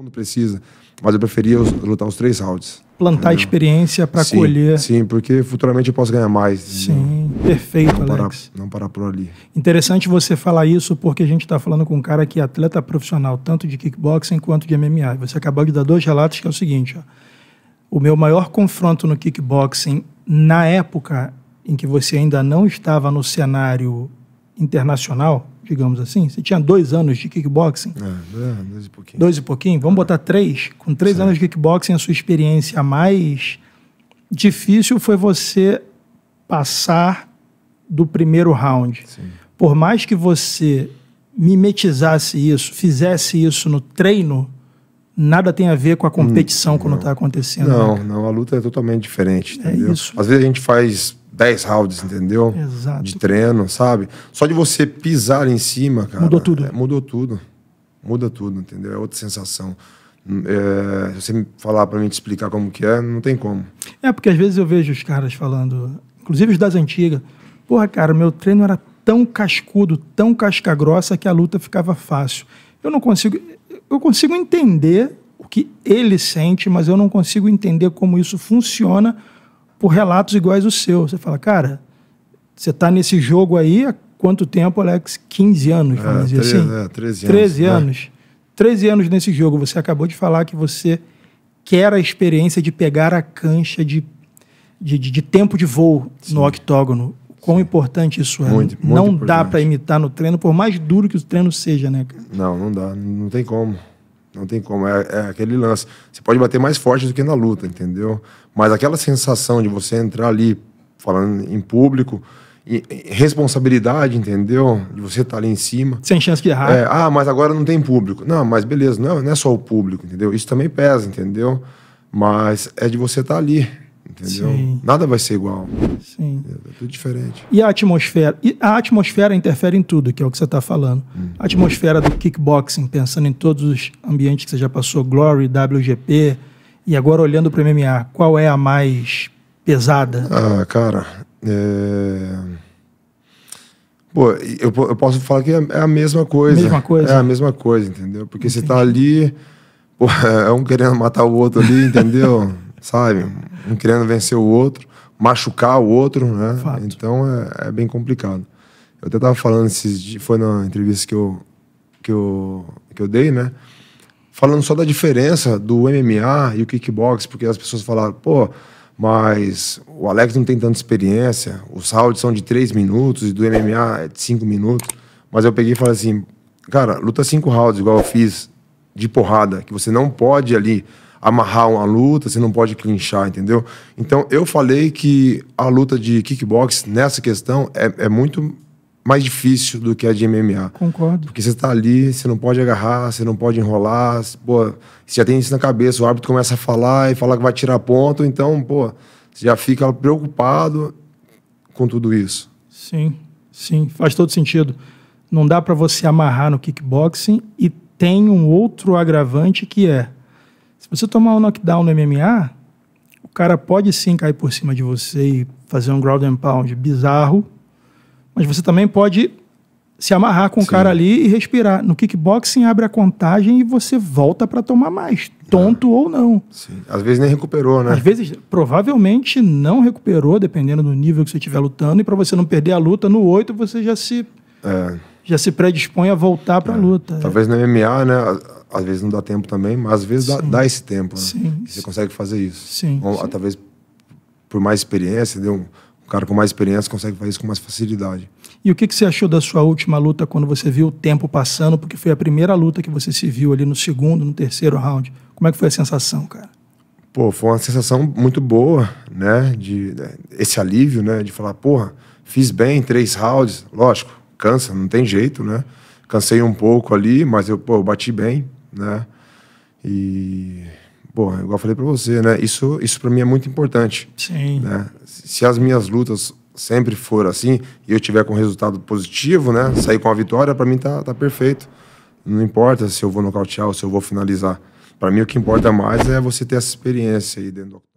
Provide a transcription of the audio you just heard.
mundo precisa. Mas eu preferia lutar os três rounds. Plantar entendeu? experiência para colher. Sim, porque futuramente eu posso ganhar mais. Sim, perfeito, não Alex. Parar, não parar por ali. Interessante você falar isso, porque a gente está falando com um cara que é atleta profissional, tanto de kickboxing quanto de MMA. Você acabou de dar dois relatos que é o seguinte: ó. o meu maior confronto no kickboxing, na época em que você ainda não estava no cenário internacional, digamos assim. Você tinha dois anos de kickboxing. É, dois e pouquinho. Dois e pouquinho? Vamos é. botar três? Com três anos de kickboxing, a sua experiência mais difícil foi você passar do primeiro round. Sim. Por mais que você mimetizasse isso, fizesse isso no treino, nada tem a ver com a hum, competição quando está acontecendo. Não, né, não, a luta é totalmente diferente, é entendeu? isso. Às vezes a gente faz 10 rounds, entendeu? Exato. De treino, sabe? Só de você pisar em cima, cara. Mudou tudo. É, mudou tudo. Muda tudo, entendeu? É outra sensação. É, se você falar para mim te explicar como que é, não tem como. É, porque às vezes eu vejo os caras falando, inclusive os das antigas, porra, cara, meu treino era tão cascudo, tão casca grossa que a luta ficava fácil. Eu não consigo, eu consigo entender o que ele sente, mas eu não consigo entender como isso funciona por relatos iguais ao seu. Você fala, cara, você está nesse jogo aí há quanto tempo, Alex? 15 anos, é, assim? É, 13 anos. 13 né? anos. É. anos nesse jogo. Você acabou de falar que você quer a experiência de pegar a cancha de, de, de, de tempo de voo Sim. no octógono. Quão Sim. importante isso é. Muito, muito não importante. dá para imitar no treino, por mais duro que o treino seja, né, Não, não dá. Não tem como. Não tem como, é, é, aquele lance. Você pode bater mais forte do que na luta, entendeu? Mas aquela sensação de você entrar ali falando em público, e, e responsabilidade, entendeu? De você estar tá ali em cima. Sem chance de errar. É, ah, mas agora não tem público. Não, mas beleza, não, não é só o público, entendeu? Isso também pesa, entendeu? Mas é de você estar tá ali, entendeu? Sim. Nada vai ser igual. Sim. É, é tudo diferente. E a atmosfera? E a atmosfera interfere em tudo, que é o que você está falando. Hum. A atmosfera do kickboxing, pensando em todos os ambientes que você já passou, Glory, WGP, e agora olhando para o MMA, qual é a mais pesada? Ah, cara, é... Pô, eu, eu posso falar que é, é a mesma coisa. Mesma coisa. É a mesma coisa, entendeu? Porque tá Entendi. você está ali, pô, é um querendo matar o outro ali, entendeu? sabe? Um querendo vencer o outro, machucar o outro, né? Fato. Então é, é, bem complicado. Eu até tava falando esses foi na entrevista que eu, que eu, que eu dei, né? Falando só da diferença do MMA e o kickbox, porque as pessoas falaram, pô, mas o Alex não tem tanta experiência, os rounds são de 3 minutos e do MMA é de 5 minutos. Mas eu peguei e falei assim, cara, luta 5 rounds igual eu fiz de porrada, que você não pode ali amarrar uma luta, você não pode clinchar, entendeu? Então eu falei que a luta de kickbox nessa questão é, é muito mais difícil do que a de MMA. Concordo. Porque você está ali, você não pode agarrar, você não pode enrolar, pô, você já tem isso na cabeça, o árbitro começa a falar e fala que vai tirar ponto, então, pô, você já fica preocupado com tudo isso. Sim, sim, faz todo sentido. Não dá para você amarrar no kickboxing e tem um outro agravante que é se você tomar um knockdown no MMA, o cara pode sim cair por cima de você e fazer um ground and pound bizarro, mas você também pode se amarrar com sim. o cara ali e respirar. No kickboxing abre a contagem e você volta para tomar mais, tonto ah. ou não. Sim. Às vezes nem recuperou, né? Às vezes provavelmente não recuperou, dependendo do nível que você estiver lutando, e para você não perder a luta no 8, você já se é já se predispõe a voltar para a é. luta. Né? Talvez no MMA, né? Às vezes não dá tempo também, mas às vezes dá, dá, esse tempo. Né? Sim, você sim. consegue fazer isso. Sim, Ou, sim. Talvez por mais experiência, deu um, um cara com mais experiência consegue fazer isso com mais facilidade. E o que, que você achou da sua última luta quando você viu o tempo passando? Porque foi a primeira luta que você se viu ali no segundo, no terceiro round. Como é que foi a sensação, cara? Pô, foi uma sensação muito boa, né? De, de né, esse alívio, né? De falar, porra, fiz bem três rounds. Lógico, cansa, não tem jeito, né? Cansei um pouco ali, mas eu, pô, eu bati bem, né? E, bom, é igual eu falei para você, né? Isso, isso para mim é muito importante. Sim. Né? Se as minhas lutas sempre forem assim e eu tiver com resultado positivo, né? Sair com a vitória, para mim tá, tá perfeito. Não importa se eu vou nocautear ou se eu vou finalizar. Para mim, o que importa mais é você ter essa experiência aí dentro do